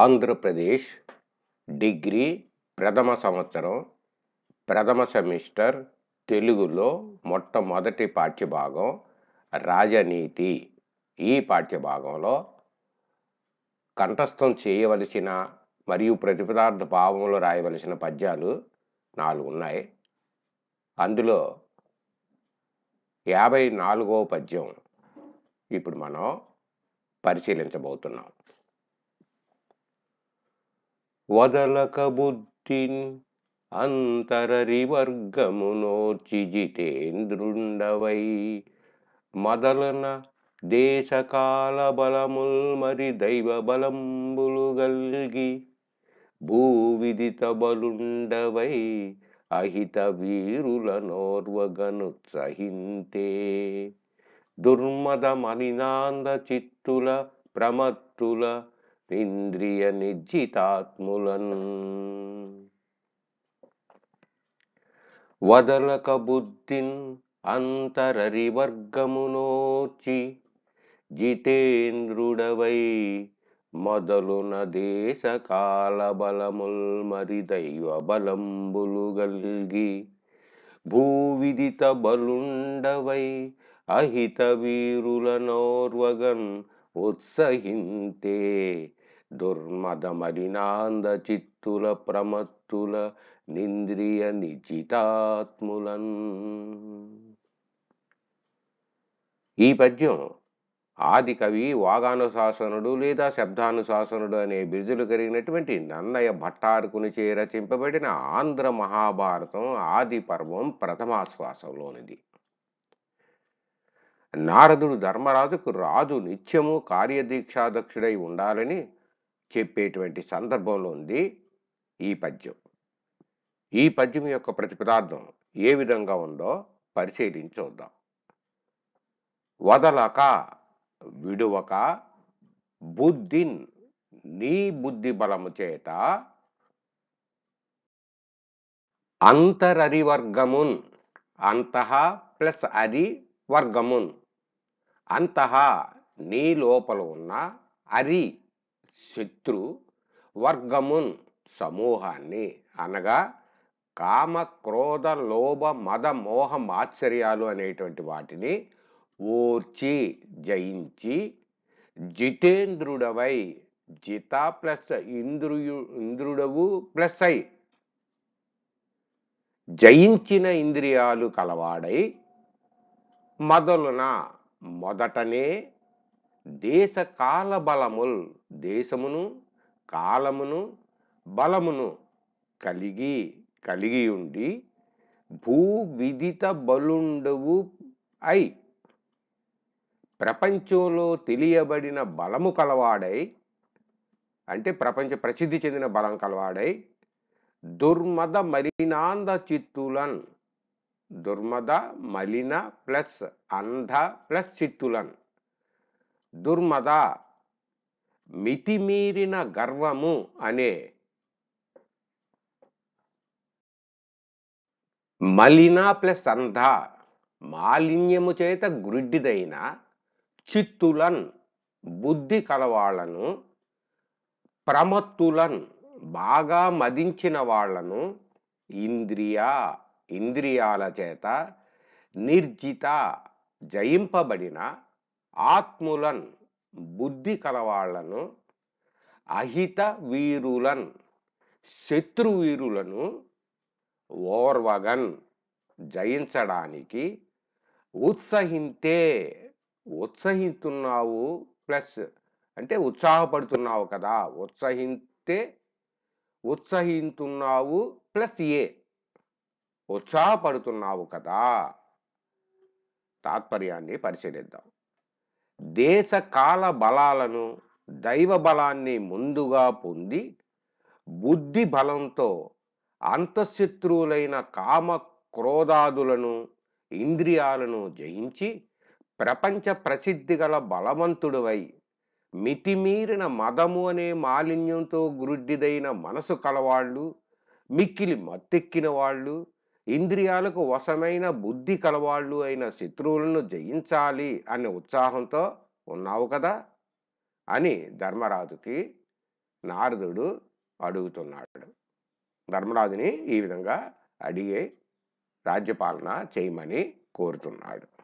Andhra Pradesh degree ప్రథమ సంవత్సరం ప్రథమ సెమిస్టర్ తెలుగులో మొట్టమొదటి పాఠ్యభాగం రాజనీతి ఈ పాఠ్యభాగంలో కంఠస్థం చేయవలసిన మరియు ప్రతిపదార్థ భావంలో రాయవలసిన పద్యాలు నాలుగు ఉన్నాయి అందులో యాభై నాలుగవ పద్యం ఇప్పుడు మనం పరిశీలించబోతున్నాం వదలక బుద్ధిన్ అంతరరివర్గమునోర్చి జితేంద్రుండవై మదలన దేశకాల బలముల్ మరి దైవ బలంబులు గల్గి భూవిదిత బలుండవై అహిత వీరుల దుర్మద మణినాంద చిత్తుల ప్రమత్తుల ఇంద్రియ నిర్జితాత్ములన్ వదలక బుద్ధిన్ అంతరరివర్గమునోచి జితేంద్రుడవై మొదలున దేశ బలముల్ మరి దైవ బలంబులు గల్గి భూవిదిత బలుండవై అహిత వీరుల నోర్వగన్ ఉత్సహింతే దుర్మద మలినాంద చిత్తుల ప్రమత్తుల నింద్రియ నిజితాత్ములన్ ఈ పద్యం ఆది కవి వాగానుశాసనుడు లేదా శబ్దానుశాసనుడు అనే బిరుదులు కలిగినటువంటి నన్నయ చే రచింపబడిన ఆంధ్ర మహాభారతం ఆది పర్వం ప్రథమాశ్వాసంలోనిది నారదుడు ధర్మరాజుకు రాజు నిత్యము కార్యదీక్షాధ్యక్షుడై ఉండాలని చెప్పేటువంటి సందర్భంలో ఉంది ఈ పద్యం ఈ పద్యం యొక్క ప్రతిపదార్థం ఏ విధంగా ఉందో పరిశీలించి వదలక విడువక బుద్ధిన్ నీ బుద్ధి బలము చేత అంతరరివర్గమున్ అంత ప్లస్ అరి వర్గమున్ అంతః నీ లోపల ఉన్న అరి శత్రు వర్గమున్ సమూహాన్ని అనగా కామ క్రోధ లోభ మద మోహ మాత్సర్యాలు అనేటువంటి వాటిని ఓర్చి జయించి జితేంద్రుడవై జిత ప్లస్ ఇంద్రుయు ఇంద్రుడవు ప్లస్ అయి జయించిన ఇంద్రియాలు కలవాడై మొదలున మొదటనే దేశ కాల బలముల్ దేశమును కాలమును బలమును కలిగి కలిగి ఉండి భూ విదిత బలుండవు అయి ప్రపంచంలో తెలియబడిన బలము కలవాడై అంటే ప్రపంచ ప్రసిద్ధి చెందిన బలం కలవాడై దుర్మద మలినాంద చిత్తులన్ దుర్మద మలిన ప్లస్ అంధ ప్లస్ చిత్తులన్ దుర్మద మితిమీరిన గర్వము అనే మలిన ప్లస్ అంధ మాలిన్యము చేత గురిడ్డిదైన చిత్తులన్ బుద్ధి కలవాళ్లను ప్రమత్తులన్ బాగా మదించిన వాళ్లను ఇంద్రియ ఇంద్రియాల చేత నిర్జిత జయింపబడిన ఆత్ములన్ బుద్ధి కలవాళ్లను అహిత వీరులన్ శత్రువీరులను ఓర్వగన్ జయించడానికి ఉత్సహింతే ఉత్సహిస్తున్నావు ప్లస్ అంటే ఉత్సాహపడుతున్నావు కదా ఉత్సహితే ఉత్సహిస్తున్నావు ప్లస్ ఏ ఉత్సాహపడుతున్నావు కదా తాత్పర్యాన్ని పరిశీలిద్దాం దేశ కాల బలాలను దైవ బలాన్ని ముందుగా పొంది బుద్ధి బలంతో అంతశత్రువులైన కామ క్రోధాదులను ఇంద్రియాలను జయించి ప్రపంచ ప్రసిద్ధి గల బలవంతుడువై మితిమీరిన మదము అనే మాలిన్యంతో గురుడ్డిదైన మనసు కలవాళ్ళు మిక్కిలి మత్తెక్కిన వాళ్ళు ఇంద్రియాలకు వశమైన బుద్ధి కలవాళ్ళు అయిన శత్రువులను జయించాలి అనే ఉత్సాహంతో ఉన్నావు కదా అని ధర్మరాజుకి నారదుడు అడుగుతున్నాడు ధర్మరాజుని ఈ విధంగా అడిగి రాజ్యపాలన చేయమని కోరుతున్నాడు